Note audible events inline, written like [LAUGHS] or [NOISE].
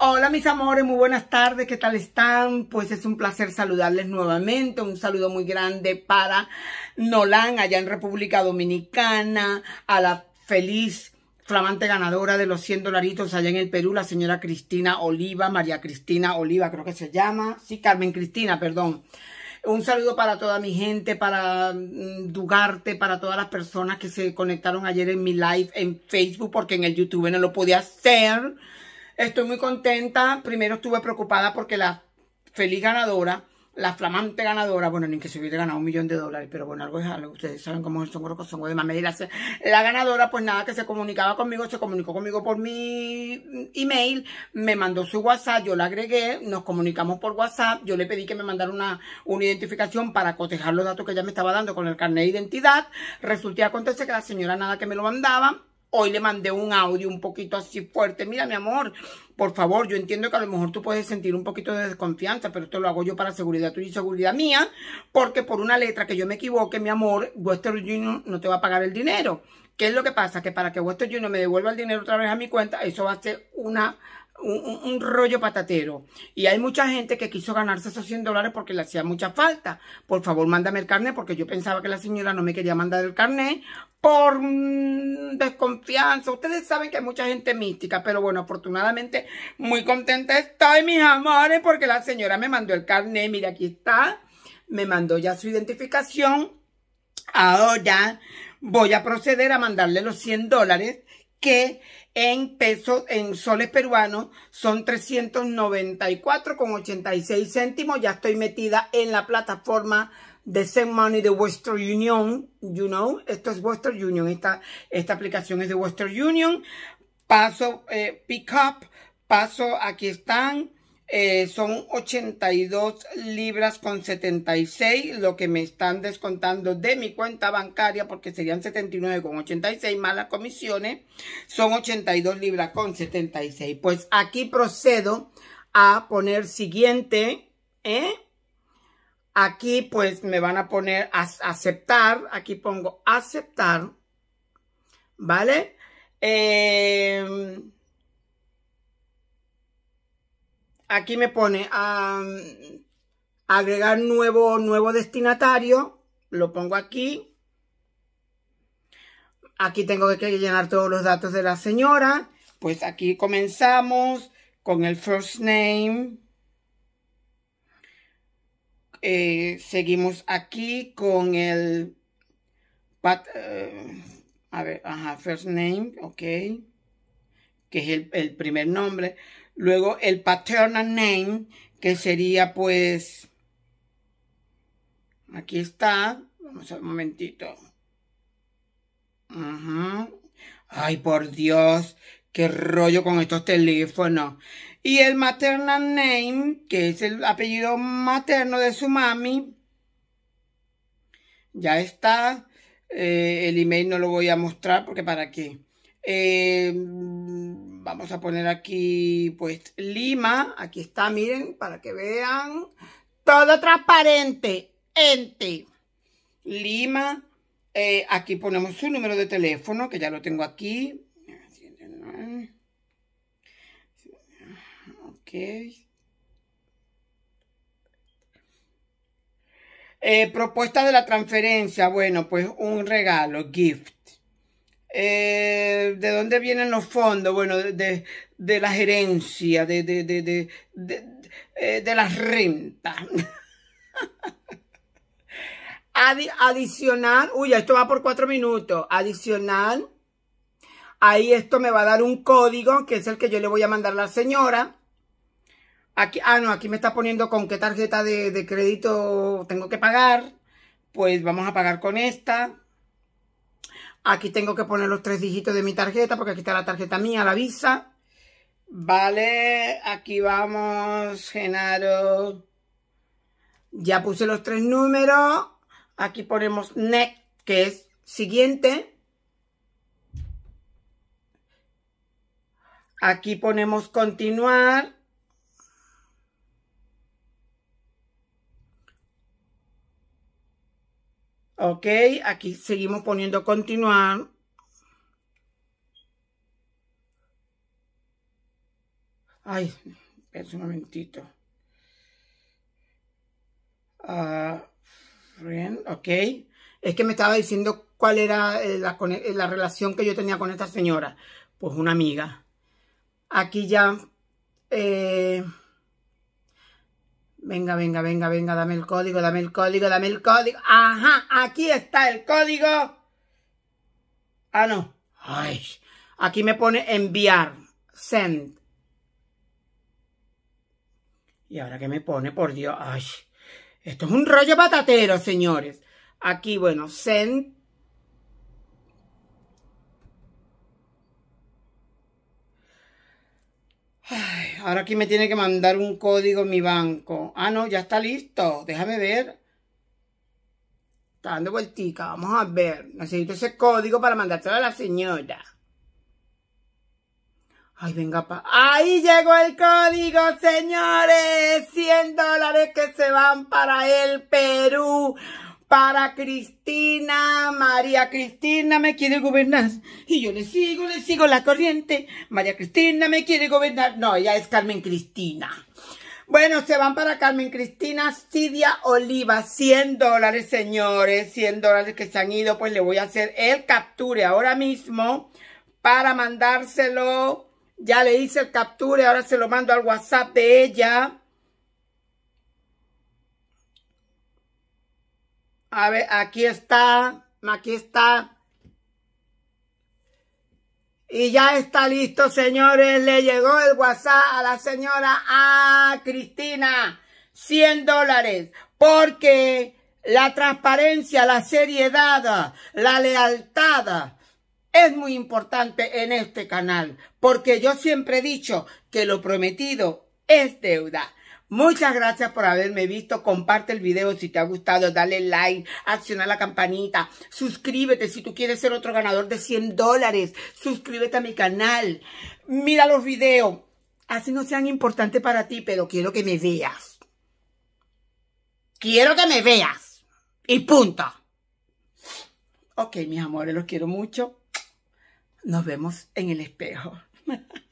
Hola mis amores, muy buenas tardes, ¿qué tal están? Pues es un placer saludarles nuevamente, un saludo muy grande para Nolan allá en República Dominicana, a la feliz flamante ganadora de los 100 dolaritos allá en el Perú, la señora Cristina Oliva, María Cristina Oliva creo que se llama, sí, Carmen Cristina, perdón. Un saludo para toda mi gente, para mm, Dugarte, para todas las personas que se conectaron ayer en mi live en Facebook, porque en el YouTube no lo podía hacer. Estoy muy contenta. Primero estuve preocupada porque la feliz ganadora, la flamante ganadora, bueno, ni que se hubiera ganado un millón de dólares, pero bueno, algo es algo. Ustedes saben cómo son los son de mamá. La, la ganadora, pues nada, que se comunicaba conmigo, se comunicó conmigo por mi email, me mandó su WhatsApp, yo la agregué, nos comunicamos por WhatsApp, yo le pedí que me mandara una, una identificación para cotejar los datos que ella me estaba dando con el carnet de identidad. Resulté acontecer que la señora nada que me lo mandaba, Hoy le mandé un audio un poquito así fuerte. Mira, mi amor, por favor, yo entiendo que a lo mejor tú puedes sentir un poquito de desconfianza, pero esto lo hago yo para seguridad tuya y seguridad mía, porque por una letra que yo me equivoque, mi amor, Western Union no te va a pagar el dinero. ¿Qué es lo que pasa? Que para que Western Union me devuelva el dinero otra vez a mi cuenta, eso va a ser una un, rollo patatero. Y hay mucha gente que quiso ganarse esos 100 dólares porque le hacía mucha falta. Por favor, mándame el carnet porque yo pensaba que la señora no me quería mandar el carnet por mm, desconfianza. Ustedes saben que hay mucha gente mística, pero bueno, afortunadamente muy contenta estoy, mis amores, porque la señora me mandó el carnet. Mira, aquí está. Me mandó ya su identificación. Ahora voy a proceder a mandarle los 100 dólares que en pesos, en soles peruanos, son 394,86 céntimos. Ya estoy metida en la plataforma de Send Money de Western Union, you know, esto es Western Union, esta, esta aplicación es de Western Union. Paso, eh, pick up, paso, aquí están, eh, son 82 libras con 76, lo que me están descontando de mi cuenta bancaria, porque serían 79 con 86 más las comisiones, son 82 libras con 76. Pues aquí procedo a poner siguiente, ¿eh? Aquí pues me van a poner a aceptar, aquí pongo aceptar, ¿vale? Eh... aquí me pone a ah, agregar nuevo, nuevo destinatario. Lo pongo aquí. Aquí tengo que llenar todos los datos de la señora. Pues aquí comenzamos con el first name. Eh, seguimos aquí con el... Eh, first name, ok. Que es el primer nombre. Luego el paternal name, que sería pues... Aquí está. Vamos a ver un momentito. Ay, por Dios. Qué rollo con estos teléfonos. Y el maternal name, que es el apellido materno de su mami. Ya está. Eh, el email no lo voy a mostrar porque para qué. Eh, Vamos a poner aquí, pues, Lima. Aquí está, miren, para que vean. Todo transparente. Ente. Lima. Eh, aquí ponemos su número de teléfono, que ya lo tengo aquí. Ok. Eh, propuesta de la transferencia. Bueno, pues un regalo, gift. Eh, ¿De dónde vienen los fondos? Bueno, de, la gerencia, de, de, de eh, las rentas. [LAUGHS] adicional, uy, esto va por cuatro minutos. Adicional, ahí esto me va a dar un código que es el que yo le voy a mandar a la señora. Aquí, ah, no, aquí me está poniendo con qué tarjeta de, de crédito tengo que pagar. Pues vamos a pagar con esta. Aquí tengo que poner los tres dígitos de mi tarjeta porque aquí está la tarjeta mía, la Visa. Vale, aquí vamos, Genaro. Ya puse los tres números. Aquí ponemos next, que es siguiente. Aquí ponemos continuar. Ok, aquí seguimos poniendo continuar. Ay, espera un momentito. Ah, ok. Es que me estaba diciendo cuál era eh, eh, la, relación que yo tenía con esta señora. Pues una amiga. Aquí ya... Eh, Venga, venga, venga, venga, dame el código, dame el código, dame el código. Ajá, aquí está el código. Ah, no. Ay, aquí me pone enviar, send. Y ahora que me pone, por Dios, ay, esto es un rollo patatero, señores. Aquí, bueno, send ahora aquí me tiene que mandar un código mi banco. Ah, no, ya está listo. Déjame ver. Está dando vueltica. Vamos a ver. Necesito ese código para mandárselo a la señora. Ay, venga, pa. Ahí llegó el código, señores. 100 dólares que se van para el Perú para Cristina, María Cristina me quiere gobernar. Y yo le sigo, le sigo la corriente. María Cristina me quiere gobernar. No, ella es Carmen Cristina. Bueno, se van para Carmen Cristina Cidia Oliva. 100 dólares, señores. 100 dólares que se han ido. Pues le voy a hacer el capture ahora mismo para mandárselo. Ya le hice el capture. Ahora se lo mando al WhatsApp de ella A ver, aquí está, aquí está. Y ya está listo, señores. Le llegó el WhatsApp a la señora a Cristina. 100 dólares. Porque la transparencia, la seriedad, la lealtad es muy importante en este canal. Porque yo siempre he dicho que lo prometido es deuda. Muchas gracias por haberme visto. Comparte el video si te ha gustado. Dale like, acciona la campanita. Suscríbete si tú quieres ser otro ganador de 100 dólares. Suscríbete a mi canal. Mira los videos. Así no sean importantes para ti, pero quiero que me veas. Quiero que me veas. Y punto. Ok, mis amores, los quiero mucho. Nos vemos en el espejo. [LAUGHS]